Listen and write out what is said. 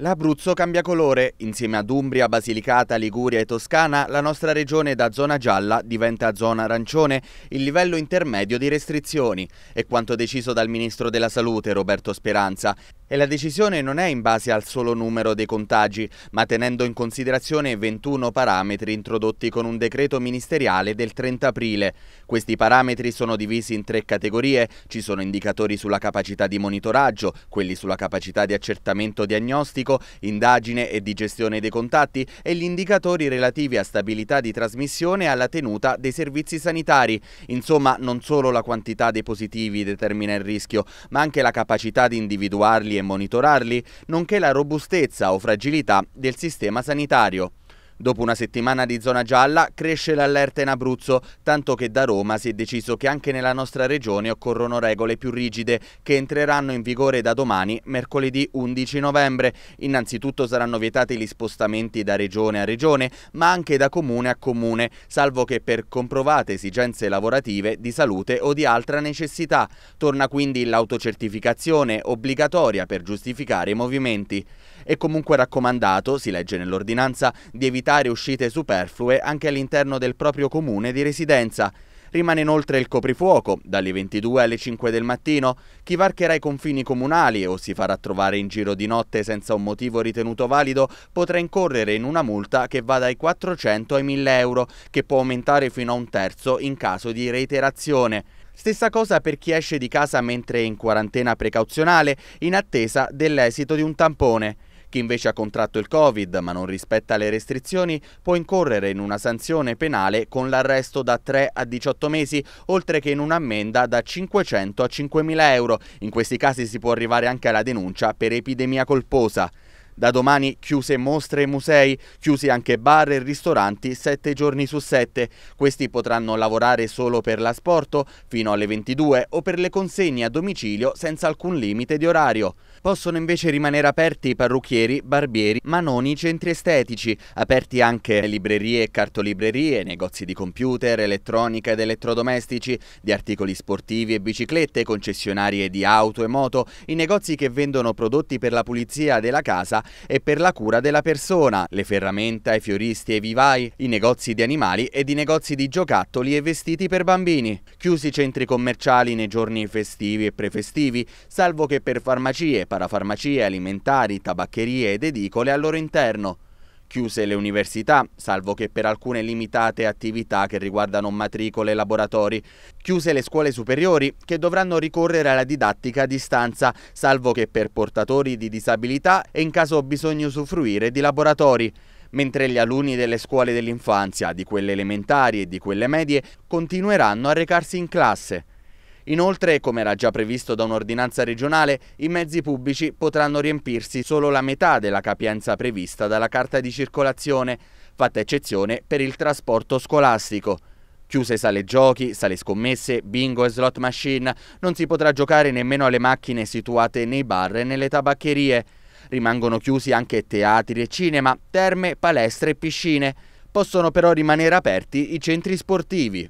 L'Abruzzo cambia colore. Insieme ad Umbria, Basilicata, Liguria e Toscana, la nostra regione da zona gialla diventa zona arancione, il livello intermedio di restrizioni. È quanto deciso dal Ministro della Salute, Roberto Speranza, e la decisione non è in base al solo numero dei contagi, ma tenendo in considerazione 21 parametri introdotti con un decreto ministeriale del 30 aprile. Questi parametri sono divisi in tre categorie, ci sono indicatori sulla capacità di monitoraggio, quelli sulla capacità di accertamento diagnostico, indagine e di gestione dei contatti e gli indicatori relativi a stabilità di trasmissione e alla tenuta dei servizi sanitari. Insomma, non solo la quantità dei positivi determina il rischio, ma anche la capacità di individuarli e monitorarli, nonché la robustezza o fragilità del sistema sanitario. Dopo una settimana di zona gialla cresce l'allerta in Abruzzo, tanto che da Roma si è deciso che anche nella nostra regione occorrono regole più rigide che entreranno in vigore da domani, mercoledì 11 novembre. Innanzitutto saranno vietati gli spostamenti da regione a regione, ma anche da comune a comune, salvo che per comprovate esigenze lavorative, di salute o di altra necessità. Torna quindi l'autocertificazione obbligatoria per giustificare i movimenti. È comunque raccomandato, si legge nell'ordinanza, di evitare uscite superflue anche all'interno del proprio comune di residenza. Rimane inoltre il coprifuoco, dalle 22 alle 5 del mattino. Chi varcherà i confini comunali o si farà trovare in giro di notte senza un motivo ritenuto valido potrà incorrere in una multa che va dai 400 ai 1000 euro, che può aumentare fino a un terzo in caso di reiterazione. Stessa cosa per chi esce di casa mentre è in quarantena precauzionale in attesa dell'esito di un tampone. Chi invece ha contratto il Covid ma non rispetta le restrizioni può incorrere in una sanzione penale con l'arresto da 3 a 18 mesi, oltre che in un'ammenda da 500 a 5.000 euro. In questi casi si può arrivare anche alla denuncia per epidemia colposa. Da domani chiuse mostre e musei, chiusi anche bar e ristoranti 7 giorni su 7. Questi potranno lavorare solo per l'asporto fino alle 22 o per le consegne a domicilio senza alcun limite di orario. Possono invece rimanere aperti i parrucchieri, barbieri, ma non i centri estetici, aperti anche librerie e cartolibrerie, negozi di computer, elettronica ed elettrodomestici, di articoli sportivi e biciclette, concessionarie di auto e moto, i negozi che vendono prodotti per la pulizia della casa e per la cura della persona, le ferramenta, i fioristi e i vivai, i negozi di animali ed i negozi di giocattoli e vestiti per bambini. Chiusi i centri commerciali nei giorni festivi e prefestivi, salvo che per farmacie, parafarmacie, alimentari, tabaccherie ed edicole al loro interno. Chiuse le università, salvo che per alcune limitate attività che riguardano matricole e laboratori. Chiuse le scuole superiori, che dovranno ricorrere alla didattica a distanza, salvo che per portatori di disabilità e in caso bisogna usufruire di laboratori mentre gli alunni delle scuole dell'infanzia, di quelle elementari e di quelle medie, continueranno a recarsi in classe. Inoltre, come era già previsto da un'ordinanza regionale, i mezzi pubblici potranno riempirsi solo la metà della capienza prevista dalla carta di circolazione, fatta eccezione per il trasporto scolastico. Chiuse sale giochi, sale scommesse, bingo e slot machine, non si potrà giocare nemmeno alle macchine situate nei bar e nelle tabaccherie. Rimangono chiusi anche teatri e cinema, terme, palestre e piscine. Possono però rimanere aperti i centri sportivi.